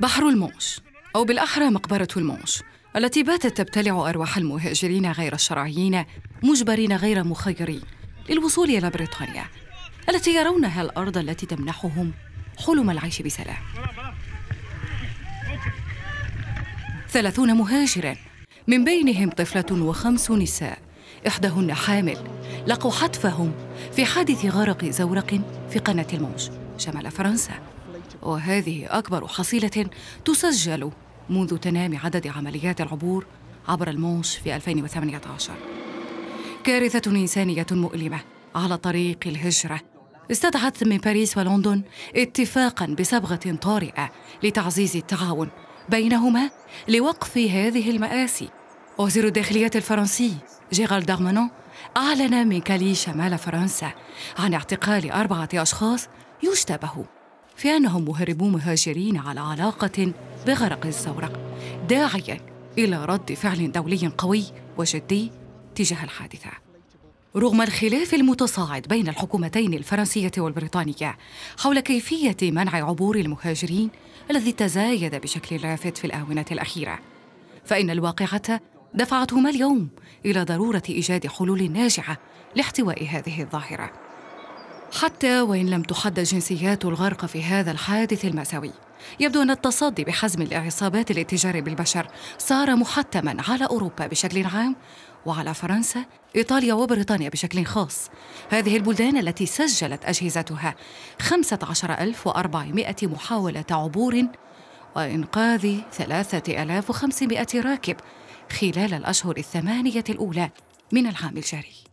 بحر المونش أو بالأحرى مقبرة المونش التي باتت تبتلع أرواح المهاجرين غير الشرعيين مجبرين غير مخيرين للوصول إلى بريطانيا التي يرونها الأرض التي تمنحهم حلم العيش بسلام ثلاثون مهاجرا من بينهم طفلة وخمس نساء إحداهن حامل لقوا حتفهم في حادث غرق زورق في قناة المونش شمال فرنسا وهذه أكبر حصيلة تسجل منذ تنامي عدد عمليات العبور عبر المونش في 2018 كارثة إنسانية مؤلمة على طريق الهجرة استدعت من باريس ولندن اتفاقا بصبغة طارئة لتعزيز التعاون بينهما لوقف هذه المآسي وزير الداخلية الفرنسي جيرال دارمانون أعلن من كالي شمال فرنسا عن اعتقال أربعة أشخاص يشتبه في أنهم مهربو مهاجرين على علاقة بغرق الزورق داعياً إلى رد فعل دولي قوي وجدي تجاه الحادثة رغم الخلاف المتصاعد بين الحكومتين الفرنسية والبريطانية حول كيفية منع عبور المهاجرين الذي تزايد بشكل لافت في الآونة الأخيرة فإن الواقعة دفعتهما اليوم إلى ضرورة إيجاد حلول ناجعة لاحتواء هذه الظاهرة حتى وإن لم تحد جنسيات الغرق في هذا الحادث المأساوي يبدو أن التصدي بحزم الإعصابات الاتجار بالبشر صار محتما على أوروبا بشكل عام وعلى فرنسا إيطاليا وبريطانيا بشكل خاص هذه البلدان التي سجلت أجهزتها 15400 محاولة عبور وإنقاذ 3500 راكب خلال الأشهر الثمانية الأولى من العام الجاري